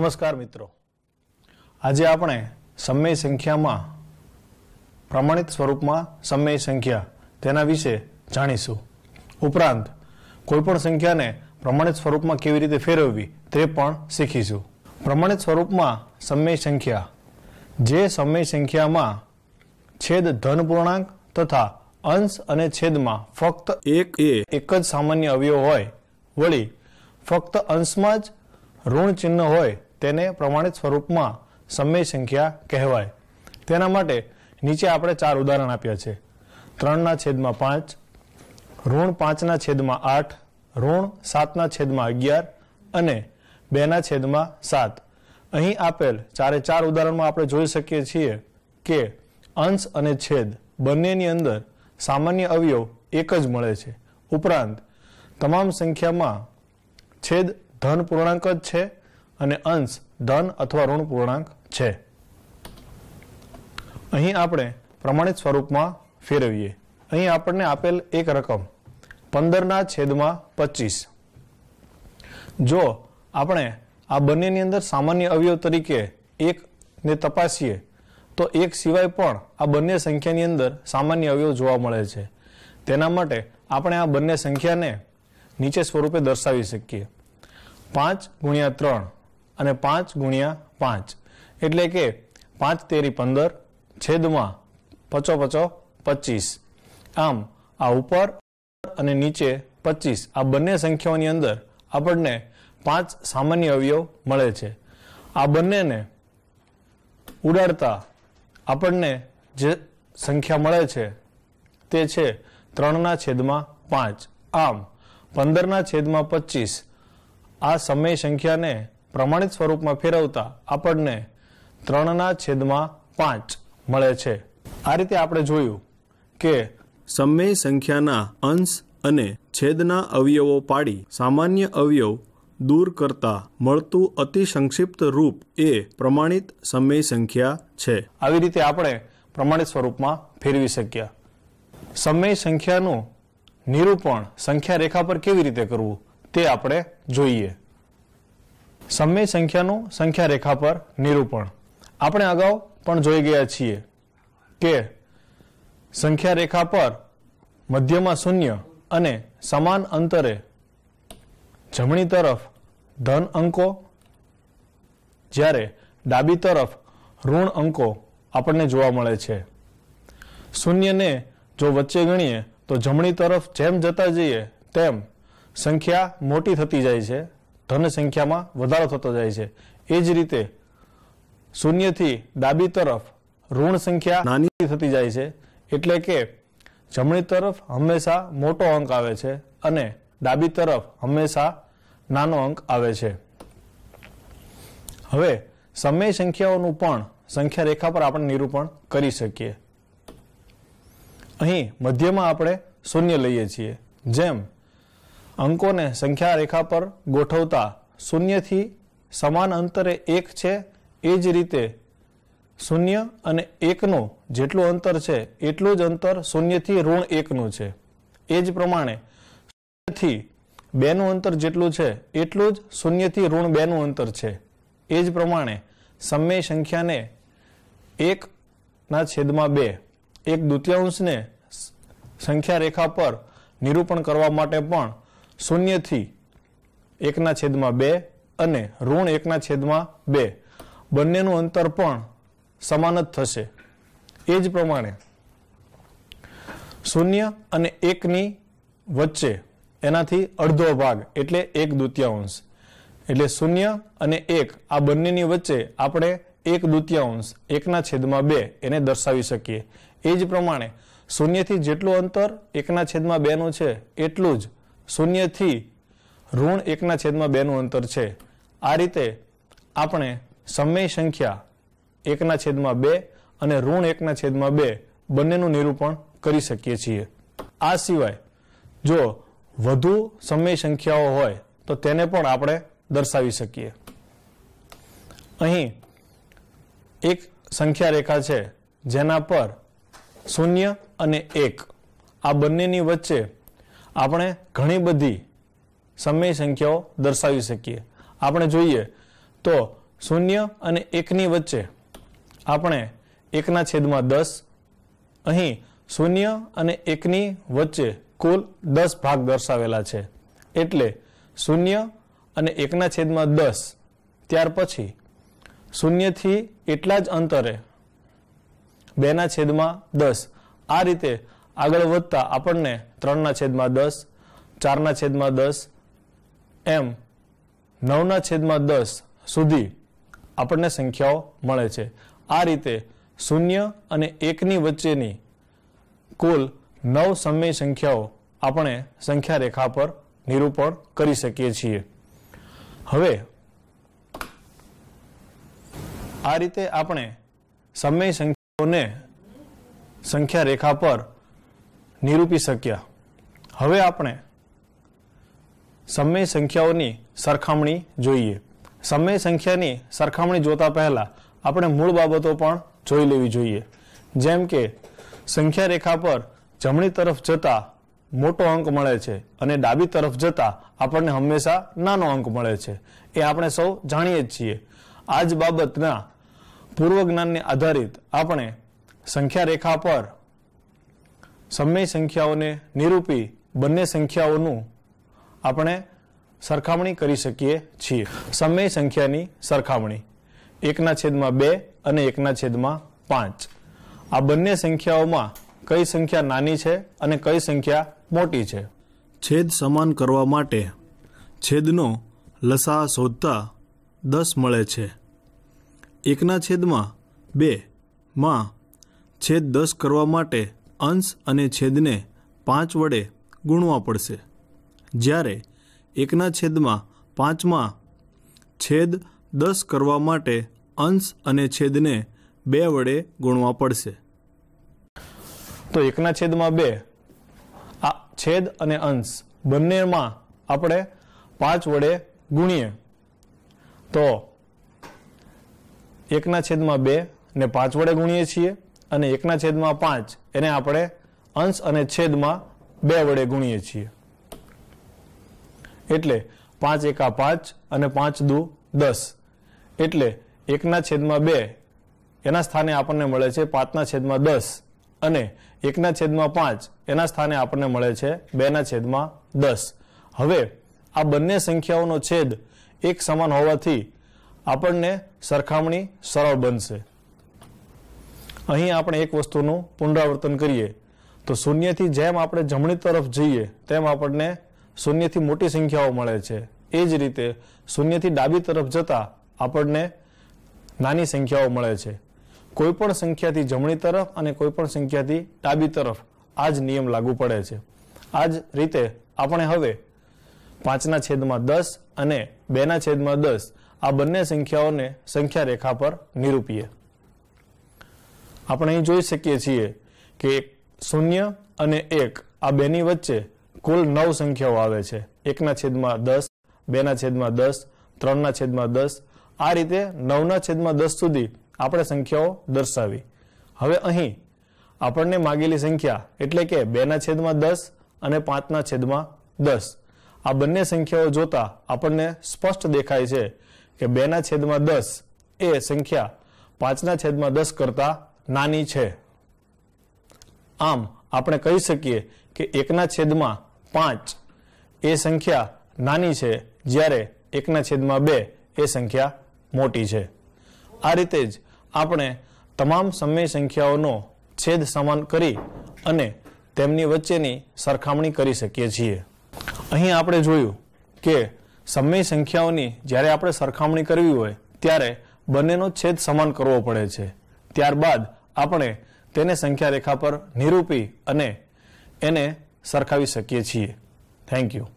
નમસ્કાર મિત્રો આજે આપણે સમય સંખ્યામાં પ્રમાણિત સ્વરૂપમાં સમય સંખ્યા તેના વિશે જાણીશું ઉપરાંત કોઈપણ સંખ્યાને પ્રમાણિત સ્વરૂપમાં કેવી રીતે ફેરવવી તે પણ શીખીશું પ્રમાણિત સ્વરૂપમાં સમય સંખ્યા જે સમય સંખ્યામાં છેદ ધન પૂર્ણાંક તથા અંશ અને છેદમાં ફક્ત એક એ એક જ સામાન્ય અવયવ હોય વળી ફક્ત અંશમાં જ ઋણ ચિહ્ન હોય તેને પ્રમાણિત સ્વરૂપમાં સમય સંખ્યા કહેવાય તેના માટે નીચે આપણે ચાર ઉદાહરણ આપ્યા છે ત્રણના છેદમાં પાંચ ઋણ પાંચના છેદમાં આઠ ઋણ સાતના છેદમાં અગિયાર અને બેના છેદમાં સાત અહીં આપેલ ચારે ચાર ઉદાહરણમાં આપણે જોઈ શકીએ છીએ કે અંશ અને છેદ બંનેની અંદર સામાન્ય અવયવ એક જ મળે છે ઉપરાંત તમામ સંખ્યામાં છેદ ધન પૂર્ણાંક જ છે અને અંશ ધન અથવા ઋણ પૂર્ણાંક છે અહીં આપણે પ્રમાણિત સ્વરૂપમાં ફેરવીએ અહીં આપણને આપેલ એક રકમ પંદરના છેદમાં પચીસ જો આપણે આ બંનેની અંદર સામાન્ય અવયવ તરીકે એકને તપાસીએ તો એક સિવાય પણ આ બંને સંખ્યાની અંદર સામાન્ય અવયવ જોવા મળે છે તેના માટે આપણે આ બંને સંખ્યાને નીચે સ્વરૂપે દર્શાવી શકીએ પાંચ ગુણ્યા ત્રણ અને પાંચ ગુણ્યા પાંચ એટલે કે પાંચ તેરી પંદર છેદમાં પચો પચો પચીસ આમ આ ઉપર અને નીચે પચીસ આ બંને સંખ્યાઓની અંદર આપણને પાંચ સામાન્ય અવયવ મળે છે આ બંનેને ઉડાડતા આપણને જે સંખ્યા મળે છે તે છે ત્રણના છેદમાં પાંચ આમ પંદરના છેદમાં પચીસ આ સમય સંખ્યાને પ્રમાણિત સ્વરૂપમાં ફેરવતા આપણને ત્રણના છેદમાં પાંચ મળે છે આ રીતે આપણે જોયું કે સમય સંખ્યાના અંશ અને છેદના અવયવો પાડી સામાન્ય અવયવ દૂર કરતા મળતું અતિ સંક્ષિપ્ત રૂપ એ પ્રમાણિત સમય સંખ્યા છે આવી રીતે આપણે પ્રમાણિત સ્વરૂપમાં ફેરવી શક્યા સમય સંખ્યાનું નિરૂપણ સંખ્યા રેખા પર કેવી રીતે કરવું તે આપણે જોઈએ સમય સંખ્યાનું સંખ્યા રેખા પર નિરૂપણ આપણે અગાઉ પણ જોઈ ગયા છીએ કે સંખ્યા રેખા પર મધ્યમાં શૂન્ય અને સમાન અંતરે જમણી તરફ ધન અંકો જ્યારે ડાબી તરફ ઋણ અંકો આપણને જોવા મળે છે શૂન્યને જો વચ્ચે ગણીએ તો જમણી તરફ જેમ જતા જઈએ તેમ સંખ્યા મોટી થતી જાય છે ધન સંખ્યામાં વધારો થતો જાય છે એ જ રીતે શૂન્યથી ડાબી તરફ ઋણ સંખ્યા નાની થતી જાય છે એટલે કે જમણી તરફ હંમેશા મોટો અંક આવે છે અને ડાબી તરફ હંમેશા નાનો અંક આવે છે હવે સમય સંખ્યાઓનું પણ સંખ્યા રેખા પર આપણે નિરૂપણ કરી શકીએ અહીં મધ્યમાં આપણે શૂન્ય લઈએ છીએ જેમ અંકોને સંખ્યા રેખા પર ગોઠવતા શૂન્યથી સમાન અંતરે એક છે એ જ રીતે શૂન્ય અને એકનું જેટલું અંતર છે એટલું જ અંતર શૂન્યથી ઋણ એકનું છે એ જ પ્રમાણે શૂન્યથી બેનું અંતર જેટલું છે એટલું જ શૂન્યથી ઋણ બેનું અંતર છે એ જ પ્રમાણે સમય સંખ્યાને એકના છેદમાં બે એક દ્વિતીયાંશને સંખ્યા રેખા પર નિરૂપણ કરવા માટે પણ શૂન્યથી એકના છેદમાં બે અને ઋણ એકના છેદમાં બે બંનેનું અંતર પણ સમાન જ થશે એ જ પ્રમાણે શૂન્ય અને એકની વચ્ચે એનાથી અડધો ભાગ એટલે એક દુત્યાંશ એટલે શૂન્ય અને એક આ બંનેની વચ્ચે આપણે એક દુત્યાંશ એકના છેદમાં બે એને દર્શાવી શકીએ એ જ પ્રમાણે શૂન્યથી જેટલું અંતર એકના છેદમાં બેનું છે એટલું જ શૂન્યથી ઋણ એકના છેદમાં બેનું અંતર છે આ રીતે આપણે સમય સંખ્યા એકના છેદમાં બે અને ઋણ એકના છેદમાં બે બંનેનું નિરૂપણ કરી શકીએ છીએ આ સિવાય જો વધુ સમય સંખ્યાઓ હોય તો તેને પણ આપણે દર્શાવી શકીએ અહીં એક સંખ્યા રેખા છે જેના પર શૂન્ય અને એક આ બંનેની વચ્ચે આપણે ઘણી બધી સમય સંખ્યાઓ દર્શાવી શકીએ આપણે જોઈએ તો શૂન્ય અને એકની વચ્ચે આપણે એકના છેદમાં દસ અહીં શૂન્ય અને એકની વચ્ચે કુલ દસ ભાગ દર્શાવેલા છે એટલે શૂન્ય અને એકના છેદમાં દસ ત્યાર પછી શૂન્યથી એટલા જ અંતરે બેના છેદમાં દસ આ રીતે આગળ વધતા આપણને ત્રણના છેદમાં દસ ચારના છેદમાં દસ એમ નવના છેદમાં દસ સુધી આપણને સંખ્યાઓ મળે છે આ રીતે શૂન્ય અને એકની વચ્ચેની કુલ નવ સમય સંખ્યાઓ આપણે સંખ્યા રેખા પર નિરૂપણ કરી શકીએ છીએ હવે આ રીતે આપણે સમય સંખ્યાઓને સંખ્યા રેખા પર નિરૂપી શક્યા હવે આપણે સમય સંખ્યાઓની સરખામણી જોઈએ સમય સંખ્યાની સરખામણી જોતા પહેલા આપણે મૂળ બાબતો પણ જોઈ લેવી જોઈએ જેમ કે સંખ્યા રેખા પર જમણી તરફ જતા મોટો અંક મળે છે અને ડાબી તરફ જતા આપણને હંમેશા નાનો અંક મળે છે એ આપણે સૌ જાણીએ જ છીએ આ જ બાબતના પૂર્વ જ્ઞાનને આધારિત આપણે સંખ્યા રેખા પર સમય સંખ્યાઓને નિરૂપી બંને સંખ્યાઓનું આપણે સરખામણી કરી શકીએ છીએ સમય સંખ્યાની સરખામણી એકના છેદમાં બે અને એકના છેદમાં પાંચ આ બંને સંખ્યાઓમાં કઈ સંખ્યા નાની છે અને કઈ સંખ્યા મોટી છે છેદ સમાન કરવા માટે છેદનો લસા શોધતા દસ મળે છે એકના છેદમાં બે માં છેદ દસ કરવા માટે અંશ અને છેદને પાંચ વડે ગુણવા પડશે જ્યારે એકના છેદમાં પાંચમાં છેદ દસ કરવા માટે અંશ અને છેદને બે વડે ગુણવા પડશે તો એકના છેદમાં બે આ છેદ અને અંશ બંનેમાં આપણે પાંચ વડે ગુણીએ તો એકના છેદમાં બે ને પાંચ વડે ગુણીએ છીએ અને એકના છેદમાં પાંચ એને આપણે અંશ અને છેદમાં બે વડે ગુણીએ છીએ એટલે પાંચ એકા પાંચ અને પાંચ દુ દસ એટલે એકના છેદમાં બે એના સ્થાને આપણને મળે છે પાંચના છેદમાં દસ અને એકના છેદમાં પાંચ એના સ્થાને આપણને મળે છે બેના છેદમાં દસ હવે આ બંને સંખ્યાઓનો છેદ એક સમાન હોવાથી આપણને સરખામણી સરળ બનશે અહીં આપણે એક વસ્તુનું પુનરાવર્તન કરીએ તો શૂન્યથી જેમ આપણે જમણી તરફ જઈએ તેમ આપણને શૂન્યથી મોટી સંખ્યાઓ મળે છે એ જ રીતે શૂન્યથી ડાબી તરફ જતા આપણને નાની સંખ્યાઓ મળે છે કોઈપણ સંખ્યાથી જમણી તરફ અને કોઈપણ સંખ્યાથી ડાબી તરફ આ જ નિયમ લાગુ પડે છે આ જ રીતે આપણે હવે પાંચના છેદમાં દસ અને બેના છેદમાં દસ આ બંને સંખ્યાઓને સંખ્યા રેખા પર નિરૂપીએ આપણે અહીં જોઈ શકીએ છીએ કે શૂન્ય અને એક આ બેની વચ્ચે કુલ નવ સંખ્યાઓ આવે છે એકના છેદમાં દસ બેના છેદમાં દસ ત્રણના છેદમાં દસ આ રીતે નવના છેદમાં દસ સુધી આપણે સંખ્યાઓ દર્શાવી હવે અહીં આપણને માગેલી સંખ્યા એટલે કે બેના છેદમાં દસ અને પાંચના છેદમાં દસ આ બંને સંખ્યાઓ જોતા આપણને સ્પષ્ટ દેખાય છે કે બેના છેદમાં દસ એ સંખ્યા પાંચના છેદમાં દસ કરતાં નાની છે આમ આપણે કહી શકીએ કે એકના છેદમાં પાંચ એ સંખ્યા નાની છે જ્યારે એકના છેદમાં બે એ સંખ્યા મોટી છે આ રીતે જ આપણે તમામ સમય સંખ્યાઓનો છેદ સમાન કરી અને તેમની વચ્ચેની સરખામણી કરી શકીએ છીએ અહીં આપણે જોયું કે સમય સંખ્યાઓની જ્યારે આપણે સરખામણી કરવી હોય ત્યારે બંનેનો છેદ સમાન કરવો પડે છે ત્યારબાદ આપણે તેને સંખ્યા રેખા પર નિરૂપી અને એને સરખાવી શકીએ છીએ થેન્ક યુ